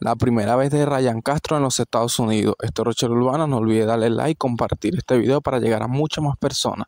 la primera vez de Ryan Castro en los Estados Unidos. Esto es Rochelle Urbana, no olvides darle like y compartir este video para llegar a muchas más personas.